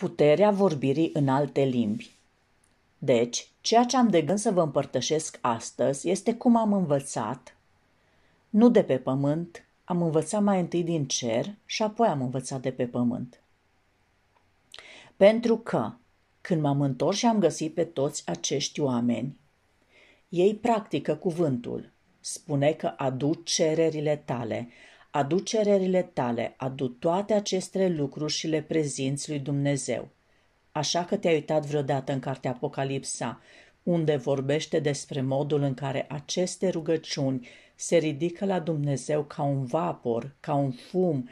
Puterea vorbirii în alte limbi. Deci, ceea ce am de gând să vă împărtășesc astăzi este cum am învățat, nu de pe pământ, am învățat mai întâi din cer și apoi am învățat de pe pământ. Pentru că, când m-am întors și am găsit pe toți acești oameni, ei practică cuvântul, spune că aduc cererile tale, Adu cererile tale, adu toate aceste lucruri și le prezinți lui Dumnezeu. Așa că te-ai uitat vreodată în cartea Apocalipsa, unde vorbește despre modul în care aceste rugăciuni se ridică la Dumnezeu ca un vapor, ca un fum,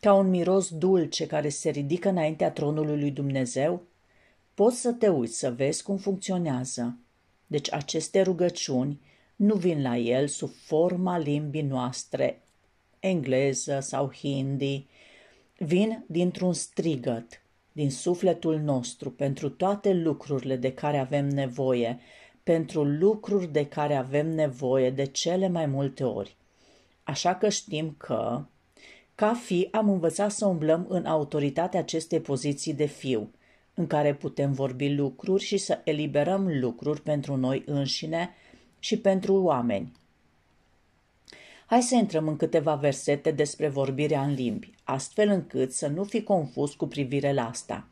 ca un miros dulce care se ridică înaintea tronului lui Dumnezeu? Poți să te uiți să vezi cum funcționează. Deci aceste rugăciuni nu vin la el sub forma limbii noastre engleză sau hindi, vin dintr-un strigăt, din sufletul nostru, pentru toate lucrurile de care avem nevoie, pentru lucruri de care avem nevoie de cele mai multe ori. Așa că știm că, ca fi, am învățat să umblăm în autoritatea acestei poziții de fiu, în care putem vorbi lucruri și să eliberăm lucruri pentru noi înșine și pentru oameni. Hai să intrăm în câteva versete despre vorbirea în limbi, astfel încât să nu fi confuz cu privire la asta.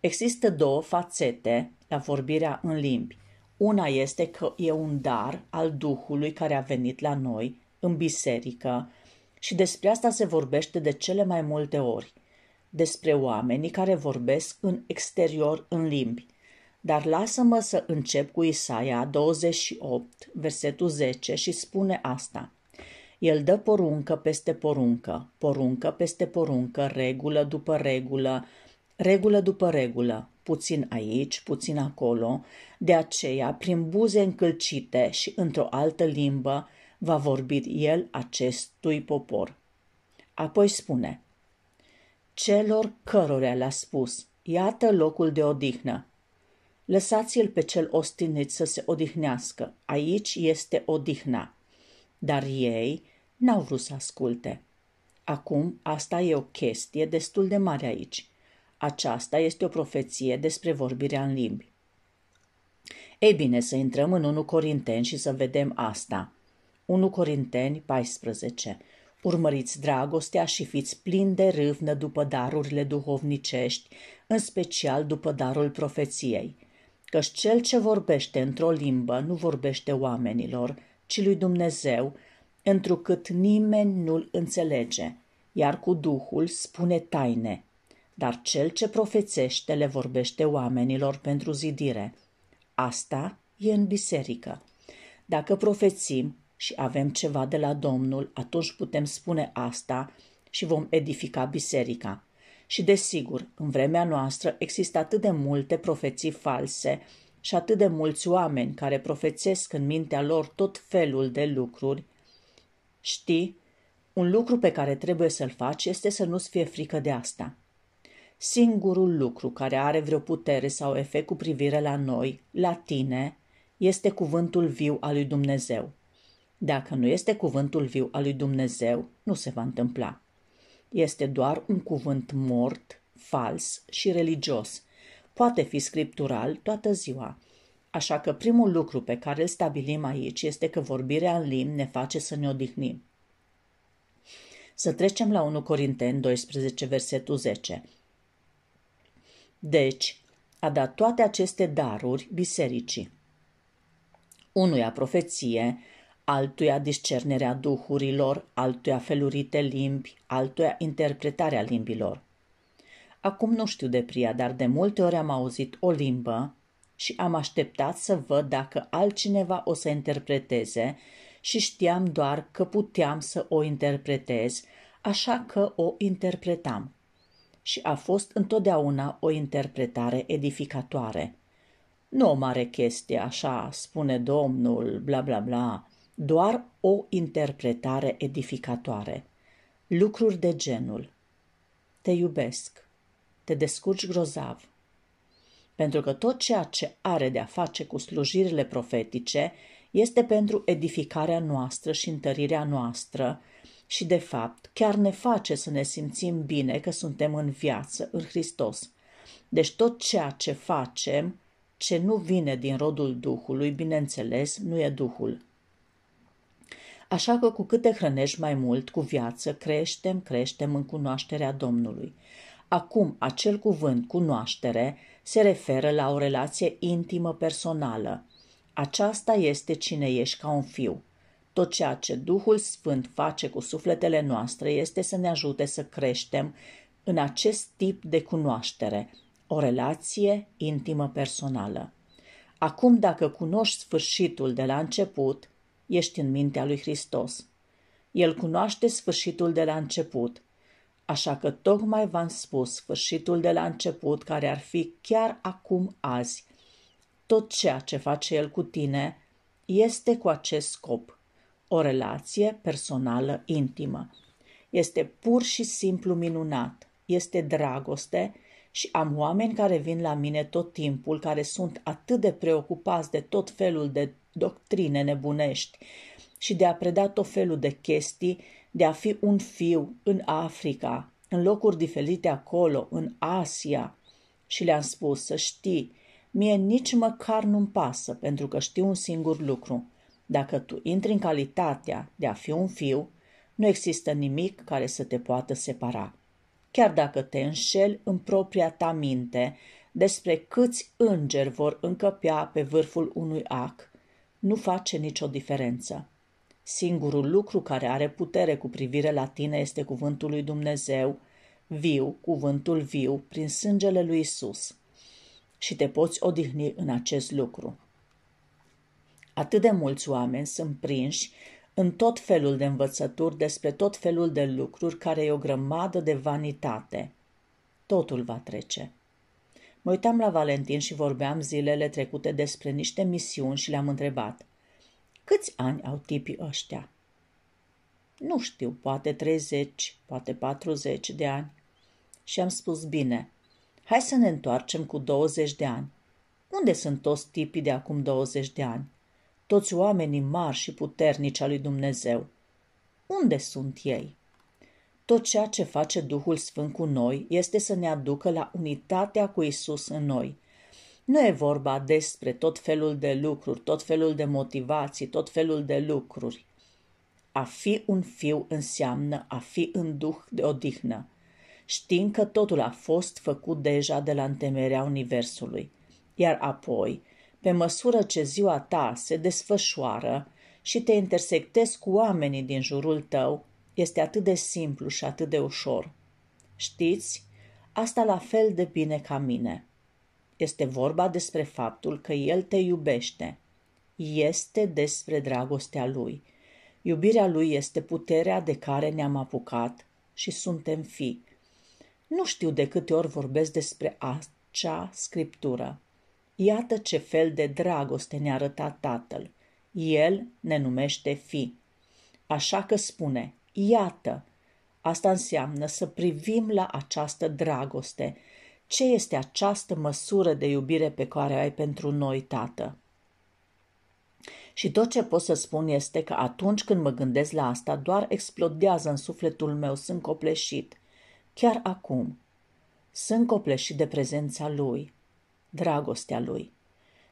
Există două fațete la vorbirea în limbi. Una este că e un dar al Duhului care a venit la noi, în biserică, și despre asta se vorbește de cele mai multe ori, despre oamenii care vorbesc în exterior în limbi. Dar lasă-mă să încep cu Isaia 28, versetul 10 și spune asta – el dă poruncă peste poruncă, poruncă peste poruncă, regulă după regulă, regulă după regulă, puțin aici, puțin acolo, de aceea, prin buze încălcite și într-o altă limbă, va vorbi el acestui popor. Apoi spune, celor cărora le-a spus, iată locul de odihnă. Lăsați-l pe cel ostinit să se odihnească, aici este odihna. Dar ei, n-au vrut să asculte. Acum, asta e o chestie destul de mare aici. Aceasta este o profeție despre vorbirea în limbi. Ei bine, să intrăm în 1 Corinteni și să vedem asta. 1 Corinteni 14. Urmăriți dragostea și fiți plini de râvnă după darurile duhovnicești, în special după darul profeției. Căci cel ce vorbește într-o limbă nu vorbește oamenilor, ci lui Dumnezeu, întrucât nimeni nu-l înțelege, iar cu Duhul spune taine. Dar cel ce profețește le vorbește oamenilor pentru zidire. Asta e în biserică. Dacă profețim și avem ceva de la Domnul, atunci putem spune asta și vom edifica biserica. Și desigur, în vremea noastră există atât de multe profeții false și atât de mulți oameni care profețesc în mintea lor tot felul de lucruri, Știi, un lucru pe care trebuie să-l faci este să nu-ți fie frică de asta. Singurul lucru care are vreo putere sau efect cu privire la noi, la tine, este cuvântul viu al lui Dumnezeu. Dacă nu este cuvântul viu al lui Dumnezeu, nu se va întâmpla. Este doar un cuvânt mort, fals și religios. Poate fi scriptural toată ziua, Așa că primul lucru pe care îl stabilim aici este că vorbirea în limbi ne face să ne odihnim. Să trecem la 1 Corinteni 12, versetul 10. Deci, a dat toate aceste daruri bisericii. Unuia profeție, altuia discernerea duhurilor, altuia felurite limbi, altuia interpretarea limbilor. Acum nu știu de pria, dar de multe ori am auzit o limbă și am așteptat să văd dacă altcineva o să interpreteze și știam doar că puteam să o interpretez, așa că o interpretam. Și a fost întotdeauna o interpretare edificatoare. Nu o mare chestie, așa spune domnul, bla bla bla, doar o interpretare edificatoare. Lucruri de genul. Te iubesc. Te descurci grozav pentru că tot ceea ce are de a face cu slujirile profetice este pentru edificarea noastră și întărirea noastră și, de fapt, chiar ne face să ne simțim bine că suntem în viață, în Hristos. Deci tot ceea ce facem, ce nu vine din rodul Duhului, bineînțeles, nu e Duhul. Așa că cu cât te hrănești mai mult cu viață, creștem, creștem în cunoașterea Domnului. Acum, acel cuvânt, cunoaștere, se referă la o relație intimă personală. Aceasta este cine ești ca un fiu. Tot ceea ce Duhul Sfânt face cu sufletele noastre este să ne ajute să creștem în acest tip de cunoaștere, o relație intimă personală. Acum, dacă cunoști sfârșitul de la început, ești în mintea lui Hristos. El cunoaște sfârșitul de la început Așa că tocmai v-am spus sfârșitul de la început, care ar fi chiar acum azi. Tot ceea ce face el cu tine este cu acest scop, o relație personală intimă. Este pur și simplu minunat, este dragoste și am oameni care vin la mine tot timpul, care sunt atât de preocupați de tot felul de doctrine nebunești și de a preda tot felul de chestii de a fi un fiu în Africa, în locuri diferite acolo, în Asia. Și le-am spus să știi, mie nici măcar nu-mi pasă, pentru că știu un singur lucru. Dacă tu intri în calitatea de a fi un fiu, nu există nimic care să te poată separa. Chiar dacă te înșeli în propria ta minte despre câți îngeri vor încăpea pe vârful unui ac, nu face nicio diferență. Singurul lucru care are putere cu privire la tine este cuvântul lui Dumnezeu, viu, cuvântul viu, prin sângele lui Isus. Și te poți odihni în acest lucru. Atât de mulți oameni sunt prinși în tot felul de învățături despre tot felul de lucruri care e o grămadă de vanitate. Totul va trece. Mă uitam la Valentin și vorbeam zilele trecute despre niște misiuni și le-am întrebat – Câți ani au tipii ăștia? Nu știu, poate 30, poate 40 de ani. Și am spus, bine, hai să ne întoarcem cu 20 de ani. Unde sunt toți tipii de acum 20 de ani? Toți oamenii mari și puternici al lui Dumnezeu. Unde sunt ei? Tot ceea ce face Duhul Sfânt cu noi este să ne aducă la unitatea cu Isus în noi, nu e vorba despre tot felul de lucruri, tot felul de motivații, tot felul de lucruri. A fi un fiu înseamnă a fi în duh de odihnă, Știm că totul a fost făcut deja de la întemerea Universului. Iar apoi, pe măsură ce ziua ta se desfășoară și te intersectezi cu oamenii din jurul tău, este atât de simplu și atât de ușor. Știți, asta la fel de bine ca mine. Este vorba despre faptul că El te iubește. Este despre dragostea Lui. Iubirea Lui este puterea de care ne-am apucat și suntem fi. Nu știu de câte ori vorbesc despre acea scriptură. Iată ce fel de dragoste ne-a arătat Tatăl. El ne numește fi. Așa că spune, iată, Asta înseamnă să privim la această dragoste ce este această măsură de iubire pe care o ai pentru noi, Tată. Și tot ce pot să spun este că atunci când mă gândesc la asta, doar explodează în sufletul meu, sunt copleșit. Chiar acum, sunt copleșit de prezența Lui, dragostea Lui.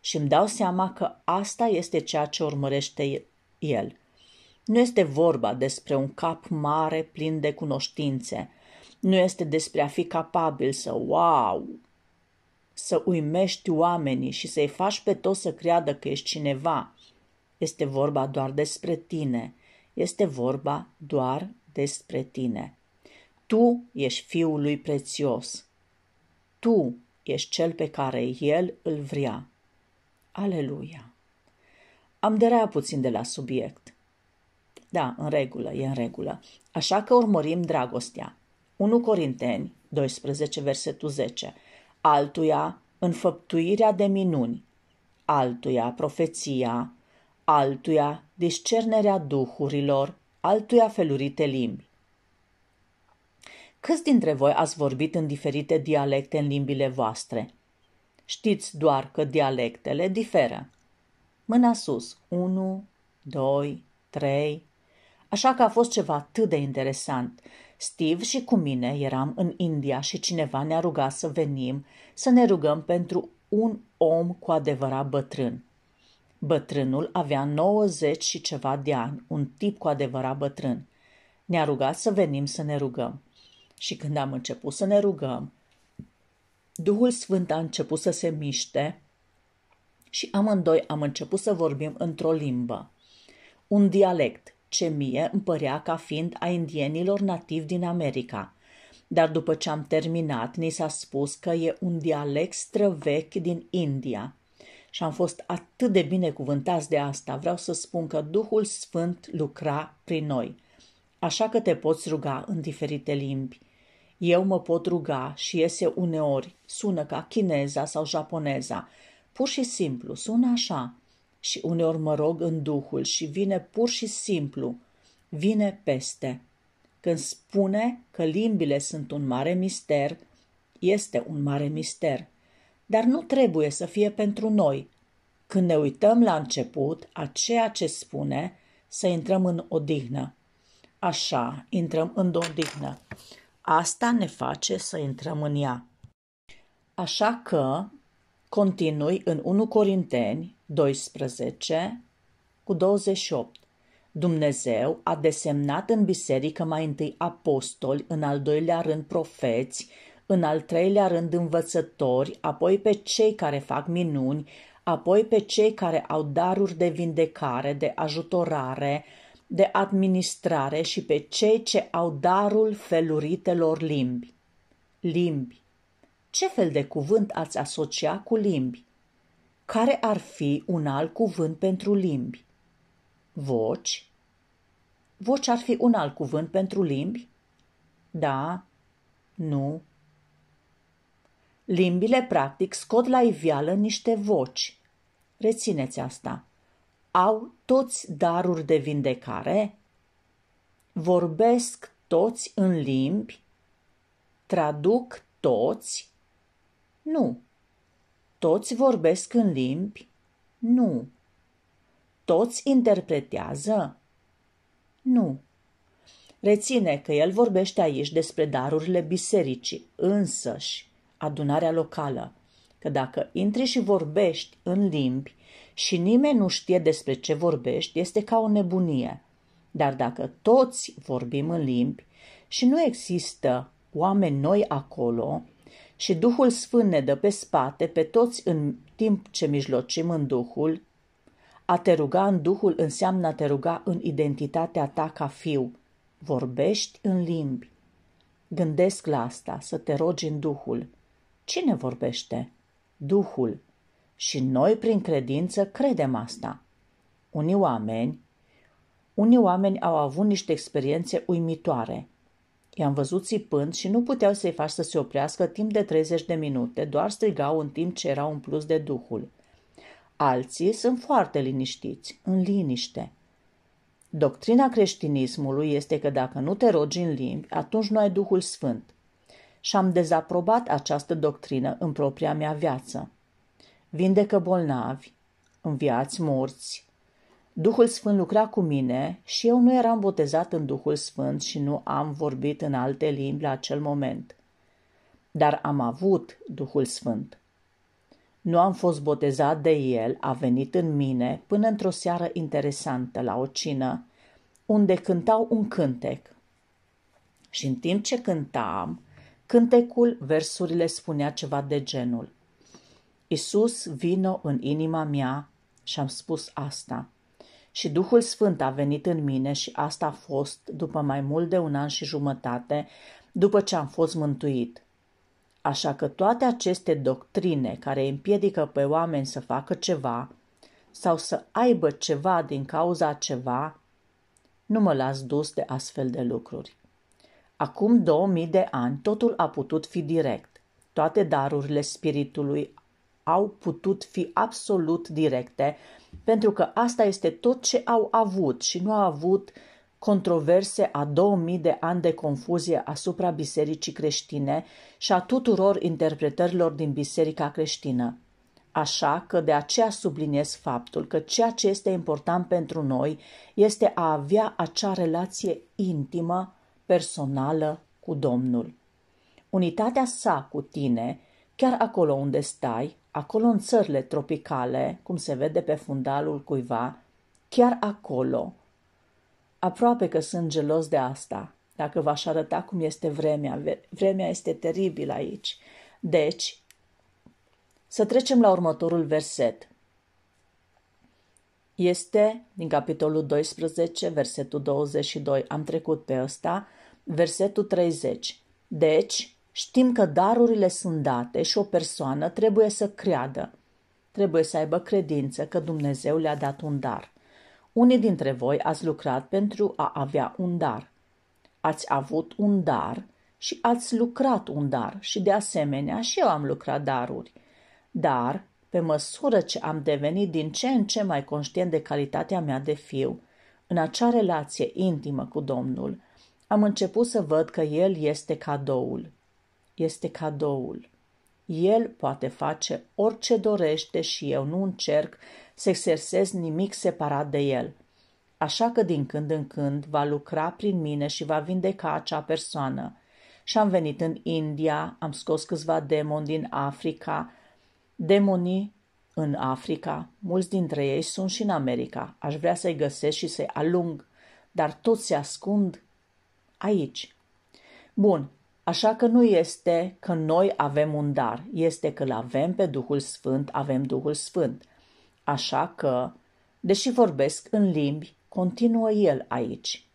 Și îmi dau seama că asta este ceea ce urmărește El. Nu este vorba despre un cap mare plin de cunoștințe – nu este despre a fi capabil să wow, să uimești oamenii și să-i faci pe toți să creadă că ești cineva. Este vorba doar despre tine. Este vorba doar despre tine. Tu ești fiul lui prețios. Tu ești cel pe care el îl vrea. Aleluia! Am derea puțin de la subiect. Da, în regulă, e în regulă. Așa că urmărim dragostea. 1 Corinteni 12, versetul 10, altuia înfăptuirea de minuni, altuia profeția, altuia discernerea duhurilor, altuia felurite limbi. Câți dintre voi ați vorbit în diferite dialecte în limbile voastre? Știți doar că dialectele diferă. Mâna sus, 1, 2, 3, așa că a fost ceva atât de interesant. Steve și cu mine eram în India și cineva ne-a rugat să venim să ne rugăm pentru un om cu adevărat bătrân. Bătrânul avea 90 și ceva de ani, un tip cu adevărat bătrân. Ne-a rugat să venim să ne rugăm. Și când am început să ne rugăm, Duhul Sfânt a început să se miște și amândoi am început să vorbim într-o limbă, un dialect ce mie îmi părea ca fiind a indienilor nativi din America. Dar după ce am terminat, ni s-a spus că e un dialect străvechi din India. Și am fost atât de binecuvântați de asta, vreau să spun că Duhul Sfânt lucra prin noi. Așa că te poți ruga în diferite limbi. Eu mă pot ruga și iese uneori, sună ca chineza sau japoneza. Pur și simplu, sună așa și uneori mă rog în Duhul și vine pur și simplu, vine peste. Când spune că limbile sunt un mare mister, este un mare mister, dar nu trebuie să fie pentru noi. Când ne uităm la început, a ceea ce spune, să intrăm în odihnă. Așa, intrăm în odihnă. Asta ne face să intrăm în ea. Așa că Continui în 1 Corinteni 12 cu 28. Dumnezeu a desemnat în biserică mai întâi apostoli, în al doilea rând profeți, în al treilea rând învățători, apoi pe cei care fac minuni, apoi pe cei care au daruri de vindecare, de ajutorare, de administrare și pe cei ce au darul feluritelor limbi. Limbi ce fel de cuvânt ați asocia cu limbi? Care ar fi un alt cuvânt pentru limbi? Voci? Voci ar fi un alt cuvânt pentru limbi? Da, nu. Limbile, practic, scot la iveală niște voci. Rețineți asta. Au toți daruri de vindecare? Vorbesc toți în limbi? Traduc toți? Nu. Toți vorbesc în limbi? Nu. Toți interpretează? Nu. Reține că el vorbește aici despre darurile bisericii, însăși, adunarea locală, că dacă intri și vorbești în limbi și nimeni nu știe despre ce vorbești, este ca o nebunie. Dar dacă toți vorbim în limbi și nu există oameni noi acolo, și Duhul Sfânt ne dă pe spate pe toți în timp ce mijlocim în Duhul, a te ruga în Duhul înseamnă a te ruga în identitatea ta ca fiu. Vorbești în limbi. Gândesc la asta, să te rogi în Duhul. Cine vorbește? Duhul. Și noi, prin credință, credem asta. Unii oameni, unii oameni au avut niște experiențe uimitoare. I-am văzut țipând și nu puteau să-i faci să se oprească timp de 30 de minute, doar strigau în timp ce erau plus de duhul. Alții sunt foarte liniștiți, în liniște. Doctrina creștinismului este că dacă nu te rogi în limbi, atunci nu ai Duhul Sfânt. Și am dezaprobat această doctrină în propria mea viață. Vindecă bolnavi, înviați morți, Duhul Sfânt lucra cu mine și eu nu eram botezat în Duhul Sfânt și nu am vorbit în alte limbi la acel moment. Dar am avut Duhul Sfânt. Nu am fost botezat de el, a venit în mine până într-o seară interesantă la o cină, unde cântau un cântec. Și în timp ce cântam, cântecul, versurile spunea ceva de genul. Isus, vino în inima mea și am spus asta – și Duhul Sfânt a venit în mine și asta a fost după mai mult de un an și jumătate, după ce am fost mântuit. Așa că toate aceste doctrine care împiedică pe oameni să facă ceva sau să aibă ceva din cauza ceva, nu mă las dus de astfel de lucruri. Acum 2000 de ani totul a putut fi direct. Toate darurile spiritului au putut fi absolut directe pentru că asta este tot ce au avut și nu au avut controverse a 2000 de ani de confuzie asupra bisericii creștine și a tuturor interpretărilor din biserica creștină. Așa că de aceea subliniez faptul că ceea ce este important pentru noi este a avea acea relație intimă, personală cu Domnul. Unitatea sa cu tine, chiar acolo unde stai, Acolo în țările tropicale, cum se vede pe fundalul cuiva, chiar acolo. Aproape că sunt gelos de asta, dacă v-aș arăta cum este vremea. Vremea este teribilă aici. Deci, să trecem la următorul verset. Este din capitolul 12, versetul 22. Am trecut pe ăsta. Versetul 30. Deci, Știm că darurile sunt date și o persoană trebuie să creadă. Trebuie să aibă credință că Dumnezeu le-a dat un dar. Unii dintre voi ați lucrat pentru a avea un dar. Ați avut un dar și ați lucrat un dar și de asemenea și eu am lucrat daruri. Dar, pe măsură ce am devenit din ce în ce mai conștient de calitatea mea de fiu, în acea relație intimă cu Domnul, am început să văd că El este cadoul, este cadoul. El poate face orice dorește și eu nu încerc să exersez nimic separat de el. Așa că din când în când va lucra prin mine și va vindeca acea persoană. Și am venit în India, am scos câțiva demoni din Africa. Demonii în Africa, mulți dintre ei sunt și în America. Aș vrea să-i găsesc și să-i alung, dar toți se ascund aici. Bun, Așa că nu este că noi avem un dar, este că îl avem pe Duhul Sfânt, avem Duhul Sfânt. Așa că, deși vorbesc în limbi, continuă el aici.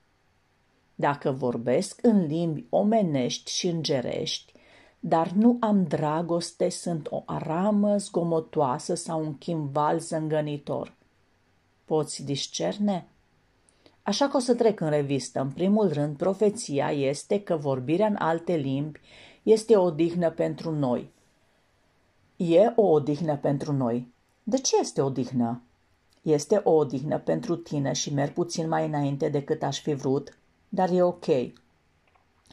Dacă vorbesc în limbi omenești și îngerești, dar nu am dragoste, sunt o aramă zgomotoasă sau un chimval zângănitor. Poți discerne? Așa că o să trec în revistă. În primul rând, profeția este că vorbirea în alte limbi este o odihnă pentru noi. E o odihnă pentru noi. De ce este o odihnă? Este o odihnă pentru tine și merg puțin mai înainte decât aș fi vrut, dar e ok.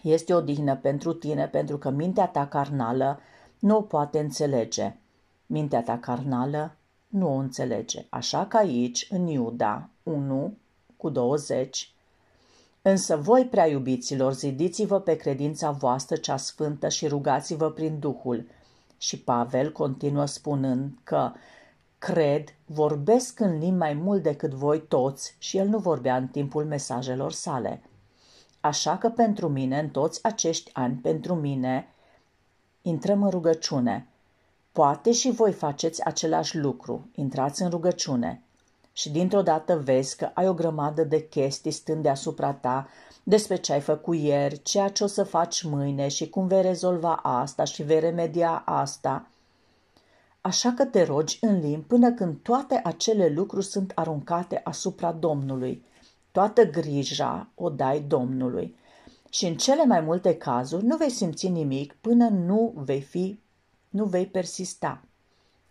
Este o odihnă pentru tine pentru că mintea ta carnală nu o poate înțelege. Mintea ta carnală nu o înțelege. Așa că aici, în Iuda 1, cu 20. Însă voi, prea iubiților, zidiți-vă pe credința voastră cea sfântă și rugați-vă prin Duhul. Și Pavel continuă spunând că cred, vorbesc în limbi mai mult decât voi toți și el nu vorbea în timpul mesajelor sale. Așa că pentru mine, în toți acești ani, pentru mine, intrăm în rugăciune. Poate și voi faceți același lucru, intrați în rugăciune și dintr-o dată vezi că ai o grămadă de chestii stând deasupra ta despre ce ai făcut ieri, ceea ce o să faci mâine și cum vei rezolva asta și vei remedia asta. Așa că te rogi în limbi până când toate acele lucruri sunt aruncate asupra Domnului. Toată grija o dai Domnului. Și în cele mai multe cazuri nu vei simți nimic până nu vei fi, nu vei persista.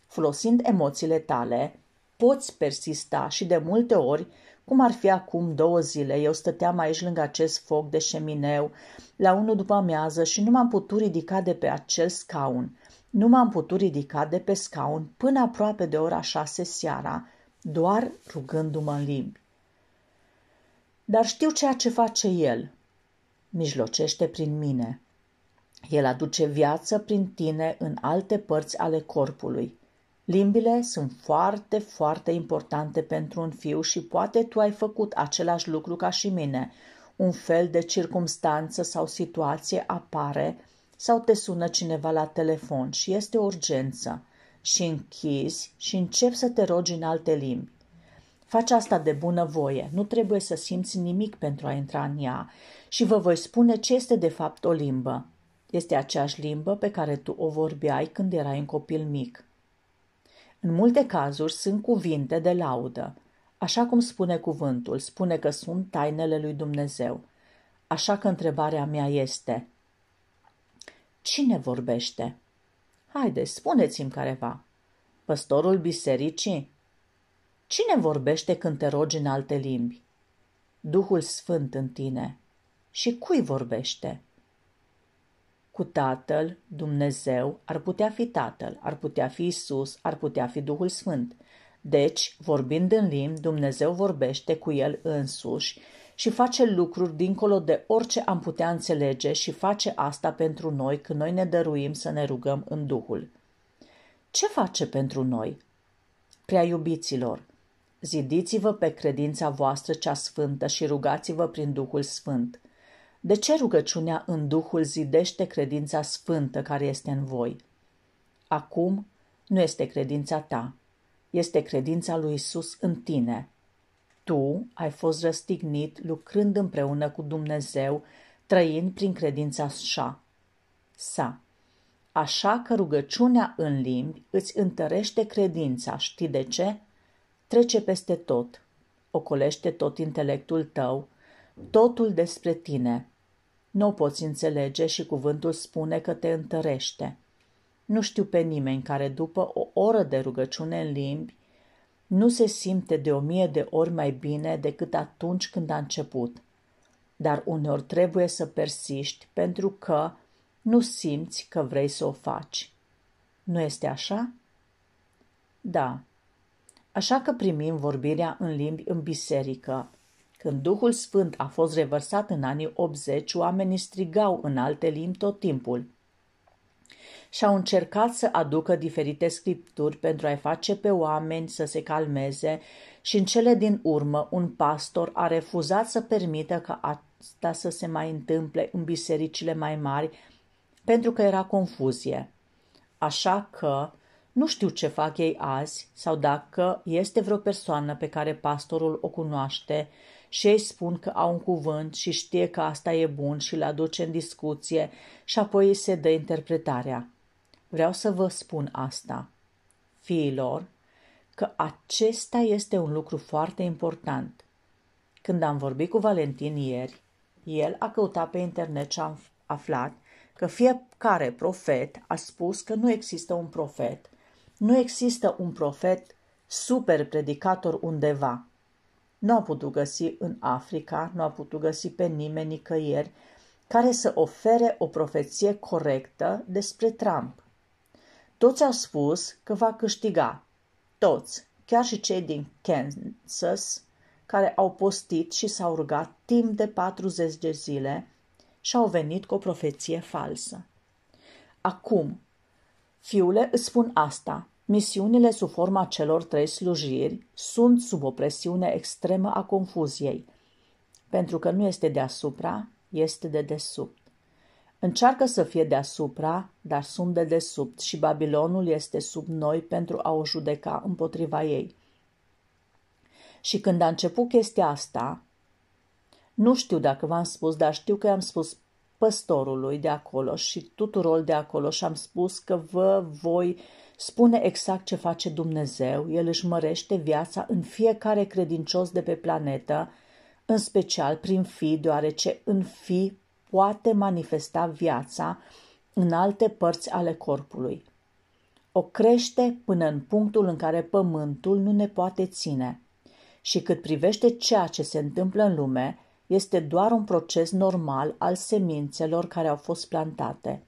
Folosind emoțiile tale, poți persista și de multe ori, cum ar fi acum două zile, eu stăteam aici lângă acest foc de șemineu, la unul după amiază și nu m-am putut ridica de pe acel scaun. Nu m-am putut ridica de pe scaun până aproape de ora șase seara, doar rugându-mă în limbi. Dar știu ceea ce face el. Mijlocește prin mine. El aduce viață prin tine în alte părți ale corpului. Limbile sunt foarte, foarte importante pentru un fiu și poate tu ai făcut același lucru ca și mine. Un fel de circumstanță sau situație apare sau te sună cineva la telefon și este o urgență și închizi și începi să te rogi în alte limbi. Faci asta de bună voie, nu trebuie să simți nimic pentru a intra în ea și vă voi spune ce este de fapt o limbă. Este aceeași limbă pe care tu o vorbeai când erai în copil mic. În multe cazuri sunt cuvinte de laudă. Așa cum spune cuvântul, spune că sunt tainele lui Dumnezeu. Așa că întrebarea mea este, cine vorbește? Haide, spuneți-mi careva. Păstorul bisericii? Cine vorbește când te rogi în alte limbi? Duhul Sfânt în tine. Și cui vorbește? cu Tatăl, Dumnezeu, ar putea fi Tatăl, ar putea fi Isus, ar putea fi Duhul Sfânt. Deci, vorbind în limbi, Dumnezeu vorbește cu El însuși și face lucruri dincolo de orice am putea înțelege și face asta pentru noi când noi ne dăruim să ne rugăm în Duhul. Ce face pentru noi? Prea iubiților, zidiți-vă pe credința voastră cea sfântă și rugați-vă prin Duhul Sfânt – de ce rugăciunea în Duhul zidește credința sfântă care este în voi? Acum nu este credința ta, este credința lui Isus în tine. Tu ai fost răstignit lucrând împreună cu Dumnezeu, trăind prin credința sa. Sa. Așa că rugăciunea în limbi îți întărește credința, știi de ce? Trece peste tot, ocolește tot intelectul tău, totul despre tine, nu o poți înțelege și cuvântul spune că te întărește. Nu știu pe nimeni care după o oră de rugăciune în limbi nu se simte de o mie de ori mai bine decât atunci când a început. Dar uneori trebuie să persiști pentru că nu simți că vrei să o faci. Nu este așa? Da. Așa că primim vorbirea în limbi în biserică, când Duhul Sfânt a fost revărsat în anii 80, oamenii strigau în alte limbi tot timpul și au încercat să aducă diferite scripturi pentru a-i face pe oameni să se calmeze și în cele din urmă un pastor a refuzat să permită ca asta să se mai întâmple în bisericile mai mari pentru că era confuzie. Așa că nu știu ce fac ei azi sau dacă este vreo persoană pe care pastorul o cunoaște și ei spun că au un cuvânt și știe că asta e bun și îl aduce în discuție și apoi îi se dă interpretarea. Vreau să vă spun asta, fiilor, că acesta este un lucru foarte important. Când am vorbit cu Valentin ieri, el a căutat pe internet și am aflat că fiecare profet a spus că nu există un profet. Nu există un profet super predicator undeva. Nu a putut găsi în Africa, nu a putut găsi pe nimeni nicăieri care să ofere o profeție corectă despre Trump. Toți au spus că va câștiga. Toți, chiar și cei din Kansas, care au postit și s-au rugat timp de 40 de zile și au venit cu o profeție falsă. Acum, fiule, îți spun asta. Misiunile sub forma celor trei slujiri sunt sub o presiune extremă a confuziei, pentru că nu este deasupra, este de desubt. Încearcă să fie deasupra, dar sunt de desubt și Babilonul este sub noi pentru a o judeca împotriva ei. Și când a început chestia asta, nu știu dacă v-am spus, dar știu că am spus păstorului de acolo și tuturor de acolo și am spus că vă voi spune exact ce face Dumnezeu, El își mărește viața în fiecare credincios de pe planetă, în special prin fi, deoarece în fi poate manifesta viața în alte părți ale corpului. O crește până în punctul în care pământul nu ne poate ține. Și cât privește ceea ce se întâmplă în lume, este doar un proces normal al semințelor care au fost plantate.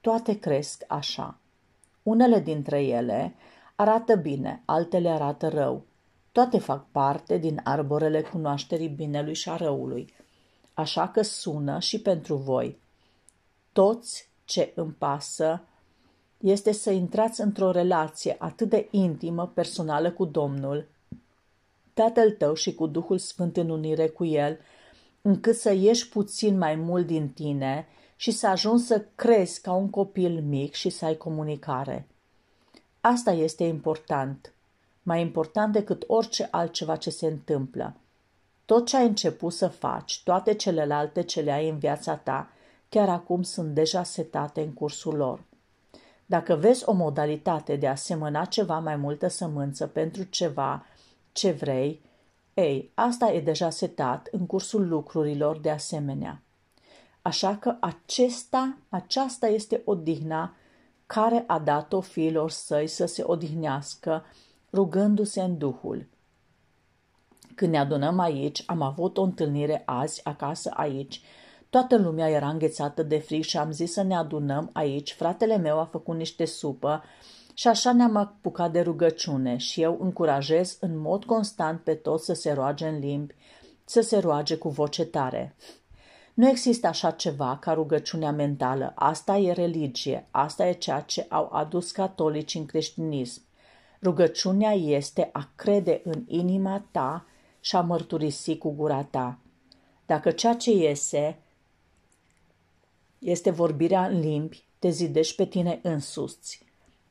Toate cresc așa. Unele dintre ele arată bine, altele arată rău. Toate fac parte din arborele cunoașterii binelui și a răului. Așa că sună și pentru voi. Toți ce îmi pasă este să intrați într-o relație atât de intimă, personală cu Domnul, Tatăl tău și cu Duhul Sfânt în unire cu El, încât să ieși puțin mai mult din tine și să ajungi să crezi ca un copil mic și să ai comunicare. Asta este important, mai important decât orice altceva ce se întâmplă. Tot ce ai început să faci, toate celelalte ce le ai în viața ta, chiar acum sunt deja setate în cursul lor. Dacă vezi o modalitate de a semăna ceva mai multă sămânță pentru ceva ce vrei, ei, asta e deja setat în cursul lucrurilor de asemenea. Așa că acesta, aceasta este odihna care a dat-o fiilor săi să se odihnească, rugându-se în Duhul. Când ne adunăm aici, am avut o întâlnire azi, acasă, aici. Toată lumea era înghețată de frig și am zis să ne adunăm aici. Fratele meu a făcut niște supă și așa ne-am apucat de rugăciune și eu încurajez în mod constant pe toți să se roage în limbi, să se roage cu voce tare. Nu există așa ceva ca rugăciunea mentală. Asta e religie, asta e ceea ce au adus catolici în creștinism. Rugăciunea este a crede în inima ta și a mărturisi cu gura ta. Dacă ceea ce iese este vorbirea în limbi, te zidești pe tine însuți.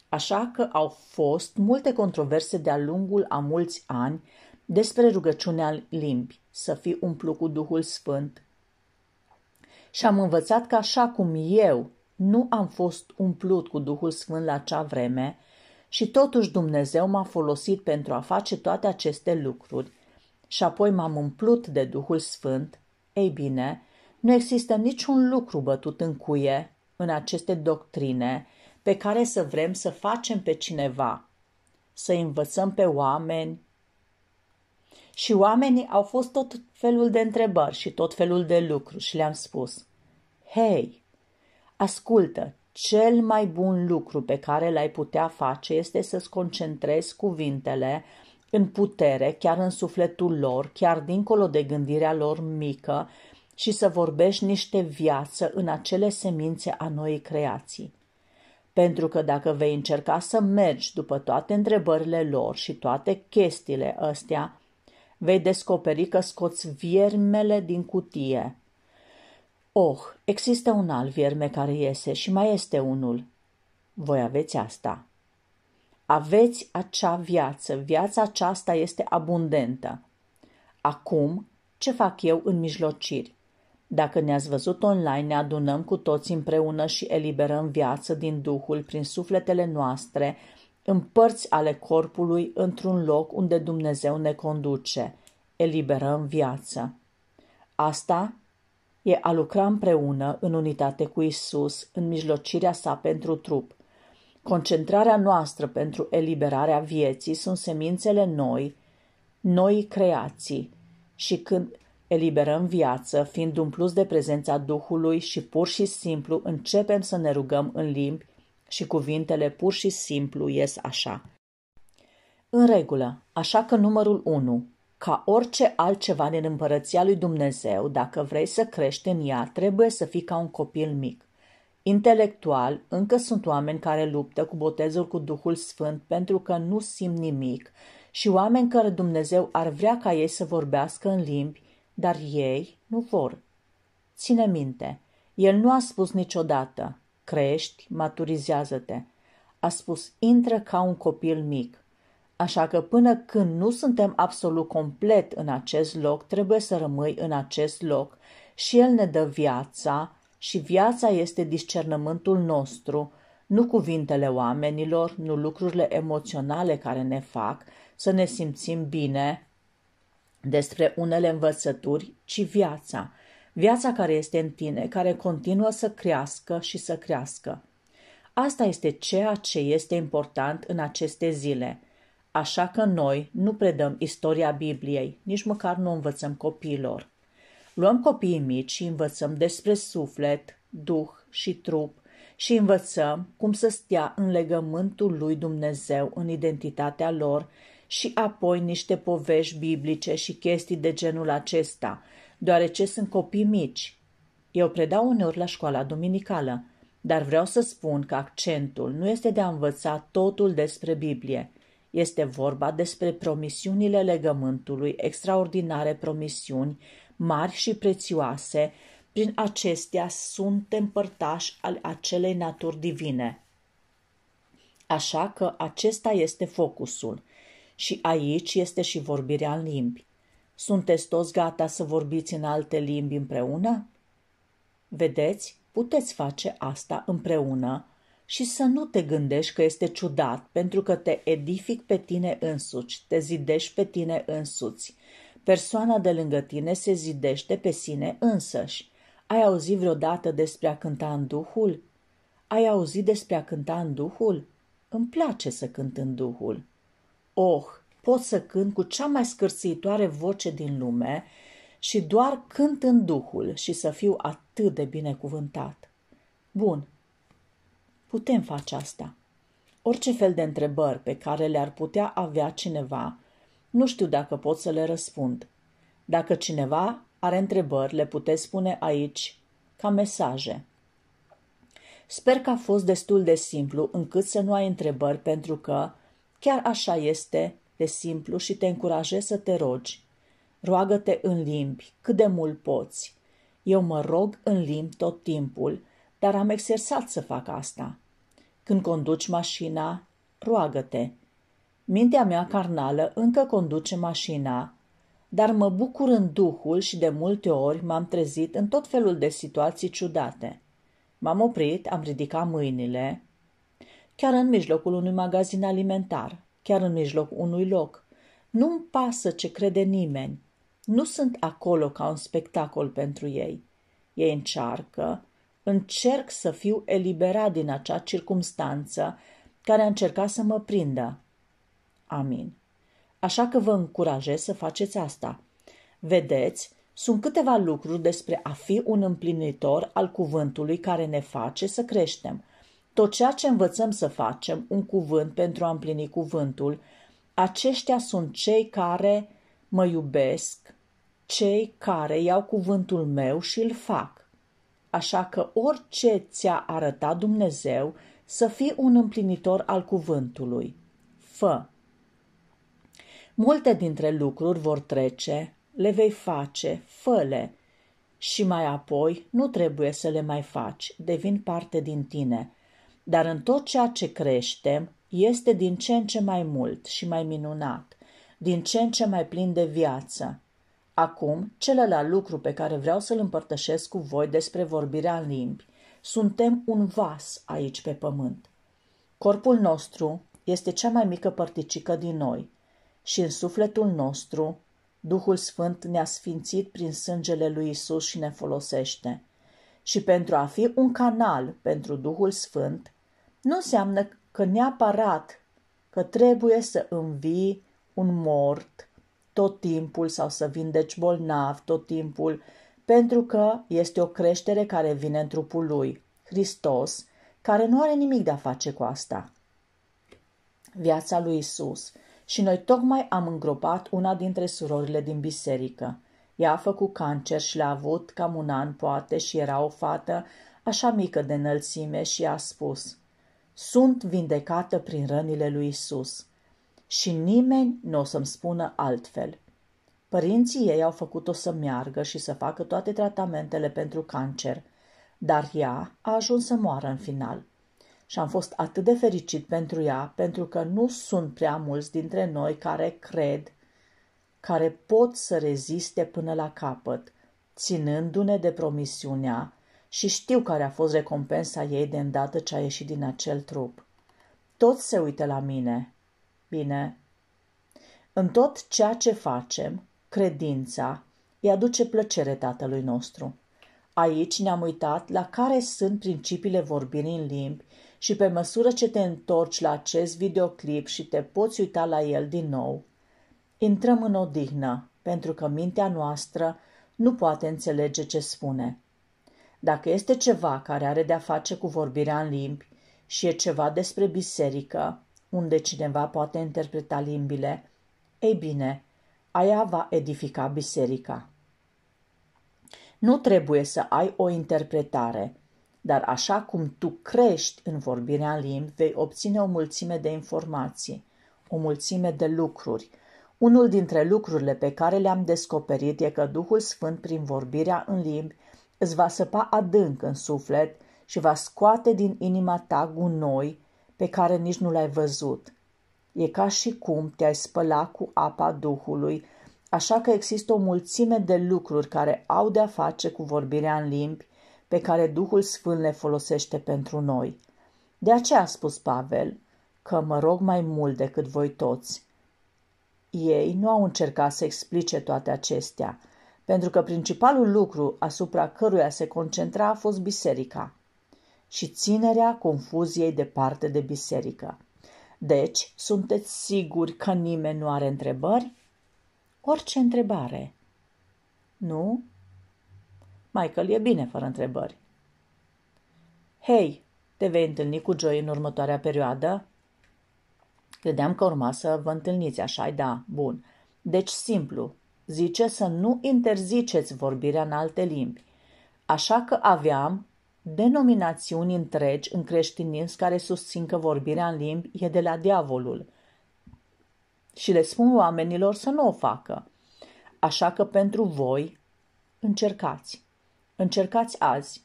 Așa că au fost multe controverse de-a lungul a mulți ani despre rugăciunea în limbi, să fii umplut cu Duhul Sfânt, și am învățat că așa cum eu nu am fost umplut cu Duhul Sfânt la acea vreme și totuși Dumnezeu m-a folosit pentru a face toate aceste lucruri și apoi m-am umplut de Duhul Sfânt, ei bine, nu există niciun lucru bătut în cuie în aceste doctrine pe care să vrem să facem pe cineva, să învățăm pe oameni și oamenii au fost tot felul de întrebări și tot felul de lucruri și le-am spus. Hei, ascultă, cel mai bun lucru pe care l-ai putea face este să-ți concentrezi cuvintele în putere, chiar în sufletul lor, chiar dincolo de gândirea lor mică și să vorbești niște viață în acele semințe a noii creații. Pentru că dacă vei încerca să mergi după toate întrebările lor și toate chestiile astea, vei descoperi că scoți viermele din cutie. Oh, există un alt vierme care iese și mai este unul. Voi aveți asta. Aveți acea viață, viața aceasta este abundentă. Acum, ce fac eu în mijlociri? Dacă ne-ați văzut online, ne adunăm cu toți împreună și eliberăm viață din Duhul prin sufletele noastre în părți ale corpului într-un loc unde Dumnezeu ne conduce. Eliberăm viață. Asta e a lucra împreună în unitate cu Isus, în mijlocirea sa pentru trup. Concentrarea noastră pentru eliberarea vieții sunt semințele noi, noi creații și când eliberăm viață, fiind plus de prezența Duhului și pur și simplu începem să ne rugăm în limbi, și cuvintele pur și simplu ies așa. În regulă, așa că numărul 1, ca orice altceva din împărăția lui Dumnezeu, dacă vrei să crești în ea, trebuie să fii ca un copil mic. Intelectual, încă sunt oameni care luptă cu botezul cu Duhul Sfânt pentru că nu simt nimic și oameni care Dumnezeu ar vrea ca ei să vorbească în limbi, dar ei nu vor. Ține minte, el nu a spus niciodată, crești, maturizează-te. A spus, intră ca un copil mic. Așa că până când nu suntem absolut complet în acest loc, trebuie să rămâi în acest loc și El ne dă viața și viața este discernământul nostru, nu cuvintele oamenilor, nu lucrurile emoționale care ne fac să ne simțim bine despre unele învățături, ci viața viața care este în tine, care continuă să crească și să crească. Asta este ceea ce este important în aceste zile. Așa că noi nu predăm istoria Bibliei, nici măcar nu învățăm copiilor. Luăm copiii mici și învățăm despre suflet, duh și trup și învățăm cum să stea în legământul lui Dumnezeu în identitatea lor și apoi niște povești biblice și chestii de genul acesta – deoarece sunt copii mici. Eu predau uneori la școala duminicală, dar vreau să spun că accentul nu este de a învăța totul despre Biblie. Este vorba despre promisiunile legământului, extraordinare promisiuni, mari și prețioase, prin acestea suntem părtași al acelei naturi divine. Așa că acesta este focusul. Și aici este și vorbirea în limbi. Sunteți toți gata să vorbiți în alte limbi împreună? Vedeți, puteți face asta împreună și să nu te gândești că este ciudat, pentru că te edific pe tine însuți, te zidești pe tine însuți. Persoana de lângă tine se zidește pe sine însăși. Ai auzit vreodată despre a cânta în Duhul? Ai auzit despre a cânta în Duhul? Îmi place să cânt în Duhul. Oh, pot să cânt cu cea mai scârțitoare voce din lume și doar cânt în Duhul și să fiu atât de binecuvântat. Bun, putem face asta. Orice fel de întrebări pe care le-ar putea avea cineva, nu știu dacă pot să le răspund. Dacă cineva are întrebări, le puteți spune aici ca mesaje. Sper că a fost destul de simplu încât să nu ai întrebări pentru că chiar așa este de simplu și te încurajez să te rogi. Roagă-te în limbi, cât de mult poți. Eu mă rog în limbi tot timpul, dar am exersat să fac asta. Când conduci mașina, roagă-te. Mintea mea carnală încă conduce mașina, dar mă bucur în duhul și de multe ori m-am trezit în tot felul de situații ciudate. M-am oprit, am ridicat mâinile, chiar în mijlocul unui magazin alimentar chiar în mijloc unui loc. Nu-mi pasă ce crede nimeni. Nu sunt acolo ca un spectacol pentru ei. Ei încearcă, încerc să fiu eliberat din acea circumstanță care a încercat să mă prindă. Amin. Așa că vă încurajez să faceți asta. Vedeți, sunt câteva lucruri despre a fi un împlinitor al cuvântului care ne face să creștem – tot ceea ce învățăm să facem, un cuvânt pentru a împlini cuvântul, aceștia sunt cei care mă iubesc, cei care iau cuvântul meu și îl fac. Așa că orice ți-a arătat Dumnezeu, să fii un împlinitor al cuvântului. Fă! Multe dintre lucruri vor trece, le vei face, fă-le și mai apoi nu trebuie să le mai faci, devin parte din tine – dar în tot ceea ce creștem este din ce în ce mai mult și mai minunat, din ce în ce mai plin de viață. Acum, celălalt lucru pe care vreau să-l împărtășesc cu voi despre vorbirea în limbi. Suntem un vas aici pe pământ. Corpul nostru este cea mai mică părticică din noi și în sufletul nostru Duhul Sfânt ne-a sfințit prin sângele lui Isus și ne folosește. Și pentru a fi un canal pentru Duhul Sfânt, nu înseamnă că neapărat că trebuie să învii un mort tot timpul sau să vindeci bolnav tot timpul, pentru că este o creștere care vine în trupul lui, Hristos, care nu are nimic de a face cu asta. Viața lui Isus. Și noi tocmai am îngropat una dintre surorile din biserică. Ea a făcut cancer și l-a avut cam un an poate și era o fată așa mică de înălțime și a spus – sunt vindecată prin rănile lui Isus și nimeni nu o să-mi spună altfel. Părinții ei au făcut-o să meargă și să facă toate tratamentele pentru cancer, dar ea a ajuns să moară în final. Și am fost atât de fericit pentru ea, pentru că nu sunt prea mulți dintre noi care cred, care pot să reziste până la capăt, ținându-ne de promisiunea și știu care a fost recompensa ei de îndată ce a ieșit din acel trup. Toți se uită la mine. Bine. În tot ceea ce facem, credința îi aduce plăcere Tatălui nostru. Aici ne-am uitat la care sunt principiile vorbirii în limbi și pe măsură ce te întorci la acest videoclip și te poți uita la el din nou, intrăm în odihnă, pentru că mintea noastră nu poate înțelege ce spune. Dacă este ceva care are de-a face cu vorbirea în limbi și e ceva despre biserică, unde cineva poate interpreta limbile, ei bine, aia va edifica biserica. Nu trebuie să ai o interpretare, dar așa cum tu crești în vorbirea în limbi, vei obține o mulțime de informații, o mulțime de lucruri. Unul dintre lucrurile pe care le-am descoperit e că Duhul Sfânt, prin vorbirea în limbi, îți va săpa adânc în suflet și va scoate din inima ta gunoi pe care nici nu l-ai văzut. E ca și cum te-ai spăla cu apa Duhului, așa că există o mulțime de lucruri care au de-a face cu vorbirea în limbi pe care Duhul Sfânt le folosește pentru noi. De aceea a spus Pavel că mă rog mai mult decât voi toți. Ei nu au încercat să explice toate acestea – pentru că principalul lucru asupra căruia se concentra a fost biserica și ținerea confuziei departe de biserică. Deci, sunteți siguri că nimeni nu are întrebări? Orice întrebare. Nu? Michael e bine fără întrebări. Hei, te vei întâlni cu Joy în următoarea perioadă? Credeam că urma să vă întâlniți, așa da, bun. Deci simplu, zice să nu interziceți vorbirea în alte limbi. Așa că aveam denominațiuni întregi în creștinism care susțin că vorbirea în limbi e de la diavolul și le spun oamenilor să nu o facă. Așa că pentru voi, încercați. Încercați azi.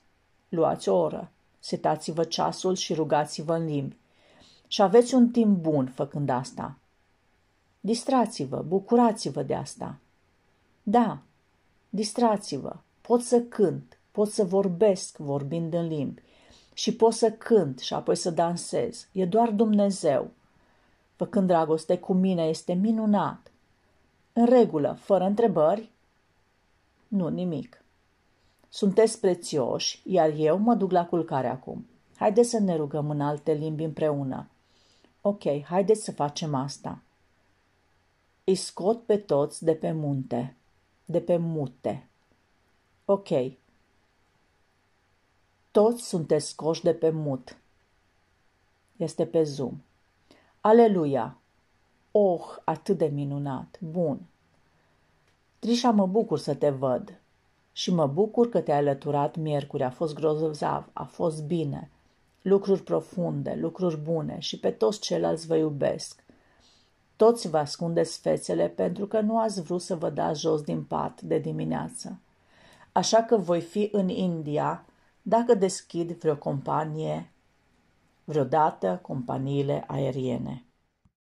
Luați o oră. Setați-vă ceasul și rugați-vă în limbi. Și aveți un timp bun făcând asta. Distrați-vă, bucurați-vă de asta. Da, distrați-vă, pot să cânt, pot să vorbesc vorbind în limbi și pot să cânt și apoi să dansez. E doar Dumnezeu. Făcând dragoste cu mine este minunat. În regulă, fără întrebări? Nu, nimic. Sunteți prețioși, iar eu mă duc la culcare acum. Haideți să ne rugăm în alte limbi împreună. Ok, haideți să facem asta. Îi scot pe toți de pe munte de pe mute. Ok. Toți sunteți scoși de pe mut. Este pe Zoom. Aleluia! Oh, atât de minunat! Bun! Trișa, mă bucur să te văd și mă bucur că te-ai alăturat miercuri. A fost grozav, a fost bine. Lucruri profunde, lucruri bune și pe toți ceilalți vă iubesc toți vă ascundeți fețele pentru că nu ați vrut să vă dați jos din pat de dimineață. Așa că voi fi în India dacă deschid vreo companie, vreodată companiile aeriene.